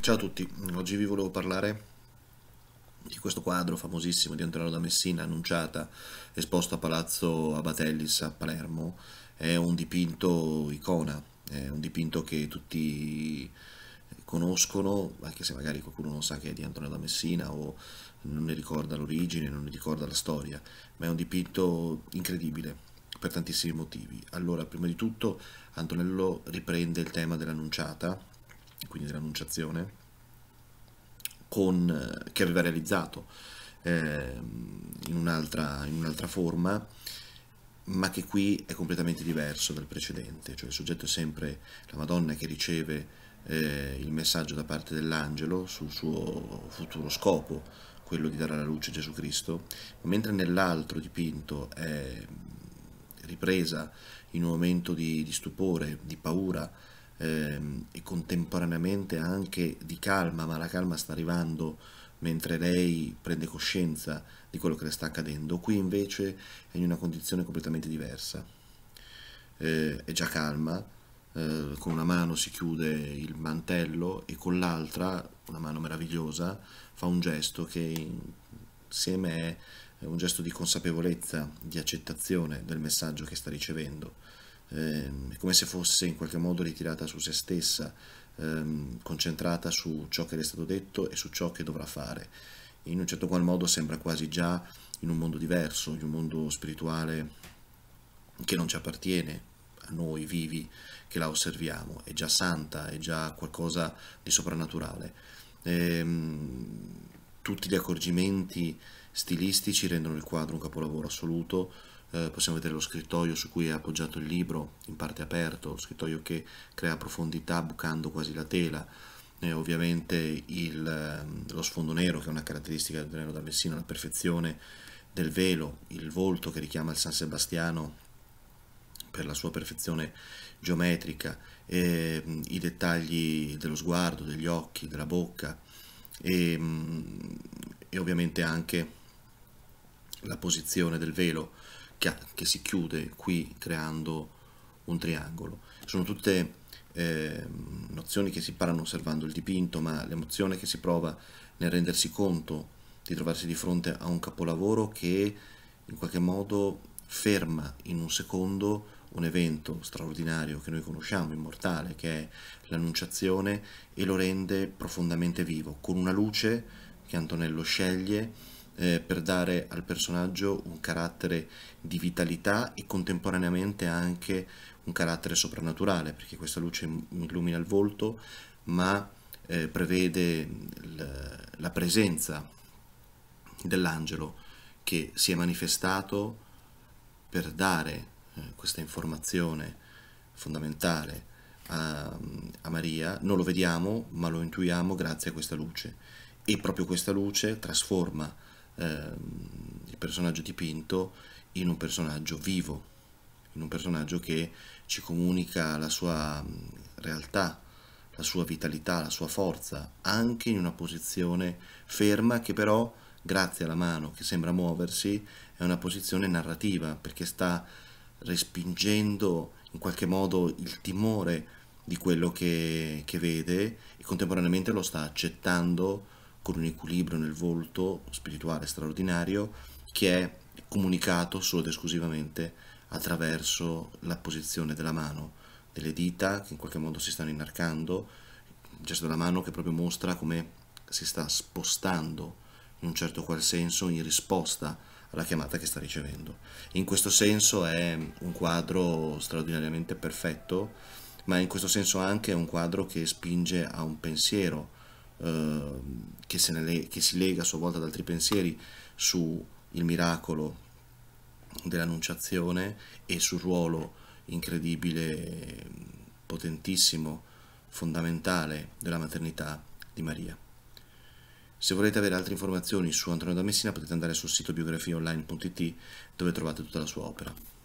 Ciao a tutti, oggi vi volevo parlare di questo quadro famosissimo di Antonello da Messina, annunciata, esposto a Palazzo Abatellis a Palermo. È un dipinto icona, è un dipinto che tutti conoscono, anche se magari qualcuno non sa che è di Antonello da Messina o non ne ricorda l'origine, non ne ricorda la storia, ma è un dipinto incredibile per tantissimi motivi. Allora, prima di tutto, Antonello riprende il tema dell'annunciata quindi dell'Annunciazione, con, eh, che aveva realizzato eh, in, un'altra, in un'altra forma, ma che qui è completamente diverso dal precedente, cioè il soggetto è sempre la Madonna che riceve eh, il messaggio da parte dell'angelo sul suo futuro scopo, quello di dare alla luce Gesù Cristo, mentre nell'altro dipinto è mm, ripresa in un momento di, di stupore, di paura, ehm, e contemporaneamente anche di calma, ma la calma sta arrivando mentre lei prende coscienza di quello che le sta accadendo. Qui invece è in una condizione completamente diversa. Eh, è già calma, eh, con una mano si chiude il mantello e con l'altra, una mano meravigliosa, fa un gesto che insieme è un gesto di consapevolezza, di accettazione del messaggio che sta ricevendo eh, come se fosse in qualche modo ritirata su se stessa, ehm, concentrata su ciò che le è stato detto e su ciò che dovrà fare. In un certo qual modo sembra quasi già in un mondo diverso, in un mondo spirituale che non ci appartiene, a noi vivi che la osserviamo, è già santa, è già qualcosa di soprannaturale. Ehm, tutti gli accorgimenti stilistici rendono il quadro un capolavoro assoluto, eh, possiamo vedere lo scrittoio su cui è appoggiato il libro in parte aperto, lo scrittoio che crea profondità bucando quasi la tela, eh, ovviamente il, ehm, lo sfondo nero che è una caratteristica del nero da Messina, la perfezione del velo, il volto che richiama il San Sebastiano per la sua perfezione geometrica, eh, i dettagli dello sguardo, degli occhi, della bocca e, ehm, e ovviamente anche la posizione del velo che si chiude qui creando un triangolo. Sono tutte eh, nozioni che si imparano osservando il dipinto, ma l'emozione che si prova nel rendersi conto di trovarsi di fronte a un capolavoro che in qualche modo ferma in un secondo un evento straordinario che noi conosciamo, immortale, che è l'annunciazione e lo rende profondamente vivo, con una luce che Antonello sceglie eh, per dare al personaggio un carattere di vitalità e contemporaneamente anche un carattere soprannaturale, perché questa luce illumina il volto, ma eh, prevede la presenza dell'angelo che si è manifestato per dare eh, questa informazione fondamentale a, a Maria, non lo vediamo ma lo intuiamo grazie a questa luce e proprio questa luce trasforma Ehm, il personaggio dipinto in un personaggio vivo, in un personaggio che ci comunica la sua mm, realtà, la sua vitalità, la sua forza, anche in una posizione ferma che però, grazie alla mano che sembra muoversi, è una posizione narrativa perché sta respingendo in qualche modo il timore di quello che, che vede e contemporaneamente lo sta accettando con un equilibrio nel volto spirituale straordinario che è comunicato solo ed esclusivamente attraverso la posizione della mano, delle dita che in qualche modo si stanno inarcando, il gesto della mano che proprio mostra come si sta spostando in un certo qual senso in risposta alla chiamata che sta ricevendo. In questo senso è un quadro straordinariamente perfetto, ma in questo senso anche è un quadro che spinge a un pensiero, Ehm, che, se ne, che si lega a sua volta ad altri pensieri sul miracolo dell'annunciazione e sul ruolo incredibile, potentissimo, fondamentale della maternità di Maria. Se volete avere altre informazioni su Antonio da Messina potete andare sul sito biografiaonline.it dove trovate tutta la sua opera.